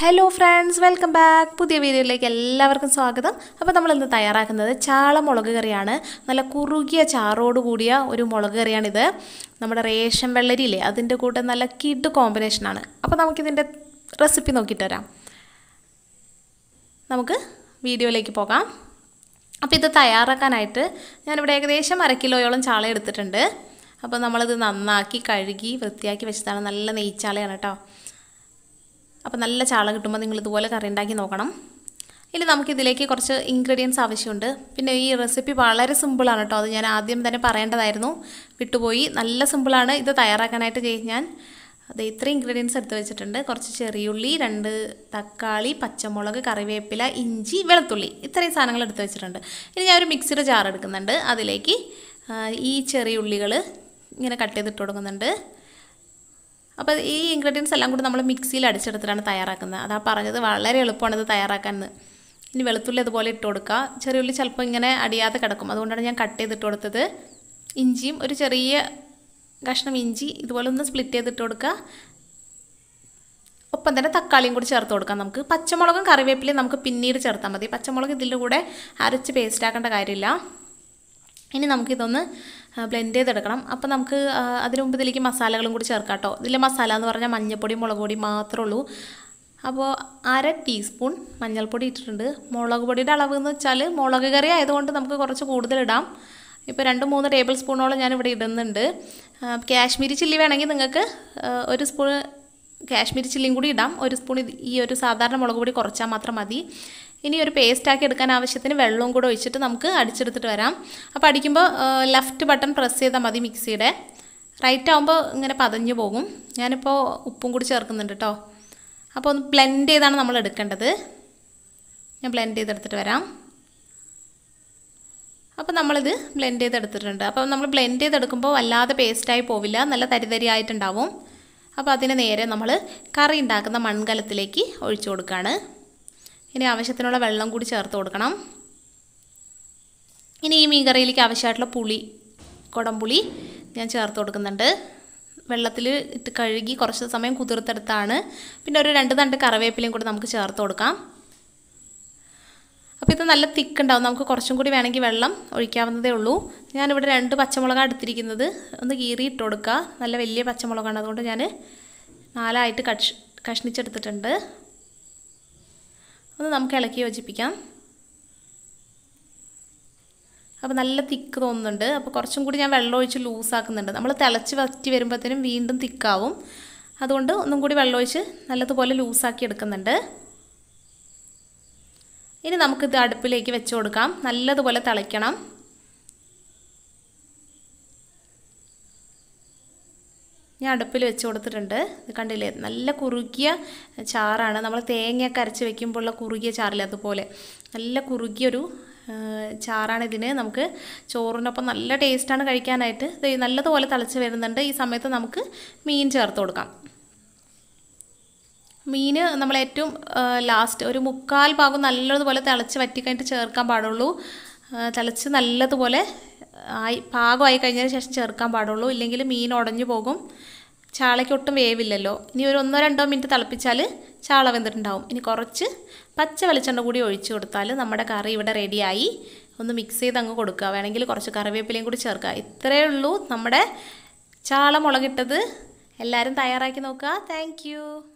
hello friends welcome back പുതിയ വീഡിയോയിലേക്ക് എല്ലാവർക്കും സ്വാഗതം അപ്പോൾ നമ്മളിന്ന് തയ്യാറാക്കുന്നത് ചാള മുളക് കറിയാണ് നല്ല കുറുകിയ ചാറോട് കൂടിയ ഒരു മുളക് കറിയാണിത് നമ്മുടെ റേഷൻ വെള്ളരിയില്ലേ അതിൻ്റെ കൂടെ നല്ല കിഡ് കോമ്പിനേഷനാണ് അപ്പോൾ നമുക്കിതിൻ്റെ റെസിപ്പി നോക്കിയിട്ട് വരാം നമുക്ക് വീഡിയോയിലേക്ക് പോകാം അപ്പോൾ ഇത് തയ്യാറാക്കാനായിട്ട് ഞാനിവിടെ ഏകദേശം അര കിലോയോളം ചാള എടുത്തിട്ടുണ്ട് അപ്പോൾ നമ്മളിത് നന്നാക്കി കഴുകി വൃത്തിയാക്കി വെച്ചതാണ് നല്ല നെയ്ച്ചാളയാണ് കേട്ടോ അപ്പോൾ നല്ല ചാള കിട്ടുമ്പോൾ നിങ്ങൾ ഇതുപോലെ കറി ഉണ്ടാക്കി നോക്കണം ഇനി നമുക്കിതിലേക്ക് കുറച്ച് ഇൻഗ്രീഡിയൻസ് ആവശ്യമുണ്ട് പിന്നെ ഈ റെസിപ്പി വളരെ സിമ്പിളാണ് കേട്ടോ അത് ഞാൻ ആദ്യം തന്നെ പറയേണ്ടതായിരുന്നു വിട്ടുപോയി നല്ല സിമ്പിളാണ് ഇത് തയ്യാറാക്കാനായിട്ട് ഞാൻ അത് ഇത്രയും ഇൻഗ്രീഡിയൻസ് എടുത്ത് വെച്ചിട്ടുണ്ട് കുറച്ച് ചെറിയുള്ളി രണ്ട് തക്കാളി പച്ചമുളക് കറിവേപ്പില ഇഞ്ചി വെളുത്തുള്ളി ഇത്രയും സാധനങ്ങൾ എടുത്ത് വെച്ചിട്ടുണ്ട് ഇനി ഞാൻ ഒരു മിക്സിയുടെ ജാർ എടുക്കുന്നുണ്ട് അതിലേക്ക് ഈ ചെറിയ ഇങ്ങനെ കട്ട് ചെയ്തിട്ട് കൊടുക്കുന്നുണ്ട് അപ്പോൾ ഈ ഇൻഗ്രീഡിയൻസ് എല്ലാം കൂടി നമ്മൾ മിക്സിയിൽ അടിച്ചെടുത്തിട്ടാണ് തയ്യാറാക്കുന്നത് അതാ പറഞ്ഞത് വളരെ എളുപ്പമാണ് ഇത് തയ്യാറാക്കാമെന്ന് ഇനി വെളുത്തുള്ളി അതുപോലെ ഇട്ട് കൊടുക്കുക ചെറിയുള്ളി ചിലപ്പോൾ ഇങ്ങനെ അടിയാതെ കിടക്കും അതുകൊണ്ടാണ് ഞാൻ കട്ട് ചെയ്തിട്ട് കൊടുത്തത് ഇഞ്ചിയും ഒരു ചെറിയ കഷ്ണം ഇഞ്ചി ഇതുപോലെ ഒന്ന് സ്പ്ലിറ്റ് ചെയ്തിട്ട് കൊടുക്കുക ഒപ്പം തന്നെ തക്കാളിയും കൂടി ചേർത്ത് കൊടുക്കാം നമുക്ക് പച്ചമുളകും കറിവേപ്പിലയും നമുക്ക് പിന്നീട് ചേർത്താൽ മതി പച്ചമുളക് ഇതിൻ്റെ കൂടെ അരച്ച് പേസ്റ്റ് ആക്കേണ്ട കാര്യമില്ല ഇനി നമുക്കിതൊന്ന് ബ്ലെൻഡ് ചെയ്തെടുക്കണം അപ്പോൾ നമുക്ക് അതിന് മുമ്പ് ഇതിലേക്ക് മസാലകളും കൂടി ചേർക്കാം കേട്ടോ ഇതിലെ മസാല എന്ന് പറഞ്ഞാൽ മഞ്ഞൾപ്പൊടി മുളക് പൊടി മാത്രമേ ഉള്ളൂ അപ്പോൾ അര ടീസ്പൂൺ മഞ്ഞൾപ്പൊടി ഇട്ടിട്ടുണ്ട് മുളക് പൊടിയുടെ അളവ് എന്ന് വെച്ചാൽ മുളക് കറി ആയതുകൊണ്ട് നമുക്ക് കുറച്ച് കൂടുതലിടാം ഇപ്പോൾ രണ്ട് മൂന്ന് ടേബിൾ സ്പൂണോളം ഞാൻ ഇവിടെ ഇടുന്നുണ്ട് കാശ്മീരി ചില്ലി വേണമെങ്കിൽ നിങ്ങൾക്ക് ഒരു സ്പൂൺ കാശ്മീരി ചില്ലിയും കൂടി ഇടാം ഒരു സ്പൂൺ ഈ ഒരു സാധാരണ മുളക് പൊടി കുറച്ചാൽ മാത്രം മതി ഇനി ഒരു പേസ്റ്റാക്കി എടുക്കാൻ ആവശ്യത്തിന് വെള്ളവും കൂടെ ഒഴിച്ചിട്ട് നമുക്ക് അടിച്ചെടുത്തിട്ട് വരാം അപ്പോൾ അടിക്കുമ്പോൾ ലെഫ്റ്റ് ബട്ടൺ പ്രസ് ചെയ്താൽ മതി മിക്സിയുടെ റൈറ്റ് ആകുമ്പോൾ ഇങ്ങനെ പതഞ്ഞു പോകും ഞാനിപ്പോൾ ഉപ്പും കൂടി ചേർക്കുന്നുണ്ട് കേട്ടോ അപ്പോൾ ഒന്ന് ബ്ലെൻഡ് ചെയ്താണ് നമ്മൾ എടുക്കേണ്ടത് ഞാൻ ബ്ലെൻഡ് ചെയ്തെടുത്തിട്ട് വരാം അപ്പോൾ നമ്മളിത് ബ്ലെൻഡ് ചെയ്തെടുത്തിട്ടുണ്ട് അപ്പോൾ നമ്മൾ ബ്ലെൻഡ് ചെയ്തെടുക്കുമ്പോൾ വല്ലാതെ പേസ്റ്റായി പോവില്ല നല്ല ആയിട്ടുണ്ടാവും അപ്പോൾ അതിന് നേരെ നമ്മൾ കറി ഉണ്ടാക്കുന്ന മൺകലത്തിലേക്ക് ഒഴിച്ചു കൊടുക്കുകയാണ് ഇനി ആവശ്യത്തിനുള്ള വെള്ളം കൂടി ചേർത്ത് കൊടുക്കണം ഇനി ഈ മീൻകറിയിലേക്ക് ആവശ്യമായിട്ടുള്ള പുളി കുടംപുളി ഞാൻ ചേർത്ത് കൊടുക്കുന്നുണ്ട് വെള്ളത്തിൽ ഇട്ട് കഴുകി കുറച്ച് സമയം കുതിർത്തെടുത്താണ് പിന്നെ ഒരു രണ്ട് തണ്ട് കറിവേപ്പിലയും കൂടി നമുക്ക് ചേർത്ത് കൊടുക്കാം അപ്പോൾ ഇത് നല്ല തിക്ക് ഉണ്ടാവും നമുക്ക് കുറച്ചും കൂടി വേണമെങ്കിൽ വെള്ളം ഒഴിക്കാവുന്നതേ ഉള്ളൂ ഞാനിവിടെ രണ്ട് പച്ചമുളക് എടുത്തിരിക്കുന്നത് ഒന്ന് കീറി ഇട്ട് കൊടുക്കുക നല്ല വലിയ പച്ചമുളകാണ് അതുകൊണ്ട് ഞാൻ നാലായിട്ട് കഷ് കഷ്ണിച്ചെടുത്തിട്ടുണ്ട് ഒന്ന് നമുക്ക് ഇളക്കി യോജിപ്പിക്കാം അപ്പോൾ നല്ല തിക്ക് തോന്നുന്നുണ്ട് അപ്പോൾ കുറച്ചും കൂടി ഞാൻ വെള്ളം ഒഴിച്ച് ലൂസാക്കുന്നുണ്ട് നമ്മൾ തിളച്ച് വറ്റി വരുമ്പോഴത്തേനും വീണ്ടും തിക്കാവും അതുകൊണ്ട് ഒന്നും കൂടി വെള്ളം ഒഴിച്ച് നല്ലതുപോലെ ലൂസാക്കി എടുക്കുന്നുണ്ട് ഇനി നമുക്കിത് അടുപ്പിലേക്ക് വെച്ച് കൊടുക്കാം നല്ലതുപോലെ തിളയ്ക്കണം ഞാൻ അടുപ്പിൽ വെച്ച് കൊടുത്തിട്ടുണ്ട് ഇത് കണ്ടില്ലേ നല്ല കുറുകിയ ചാറാണ് നമ്മൾ തേങ്ങയൊക്കെ അരച്ച് വെക്കുമ്പോഴുള്ള കുറുകിയ ചാറില്ല അതുപോലെ നല്ല കുറുകിയൊരു ചാറാണ് ഇതിന് നമുക്ക് ചോറിനൊപ്പം നല്ല ടേസ്റ്റാണ് കഴിക്കാനായിട്ട് ഇത് നല്ലതുപോലെ തിളച്ച് വരുന്നുണ്ട് ഈ സമയത്ത് നമുക്ക് മീൻ ചേർത്ത് കൊടുക്കാം മീൻ നമ്മൾ ഏറ്റവും ലാസ്റ്റ് ഒരു മുക്കാൽ ഭാഗം നല്ലതുപോലെ തിളച്ച് വറ്റി കഴിഞ്ഞിട്ട് ചേർക്കാൻ പാടുള്ളൂ തിളച്ച് നല്ലതുപോലെ ആയി പാകമായി കഴിഞ്ഞതിന് ശേഷം ചേർക്കാൻ പാടുള്ളൂ ഇല്ലെങ്കിൽ മീൻ ഉടഞ്ഞു പോകും ചാളയ്ക്ക് ഒട്ടും വേവില്ലല്ലോ ഇനി ഒരു ഒന്നോ രണ്ടോ മിനിറ്റ് തിളപ്പിച്ചാൽ ചാള വെന്തിട്ടുണ്ടാവും ഇനി കുറച്ച് പച്ച വെളിച്ചെണ്ണ കൂടി ഒഴിച്ചു കൊടുത്താൽ നമ്മുടെ കറി ഇവിടെ റെഡിയായി ഒന്ന് മിക്സ് ചെയ്ത് അങ്ങ് കൊടുക്കുക വേണമെങ്കിൽ കുറച്ച് കറിവേപ്പിലയും കൂടി ചേർക്കുക ഇത്രയേ ഉള്ളൂ നമ്മുടെ ചാള മുളകിട്ടത് എല്ലാവരും തയ്യാറാക്കി നോക്കുക താങ്ക്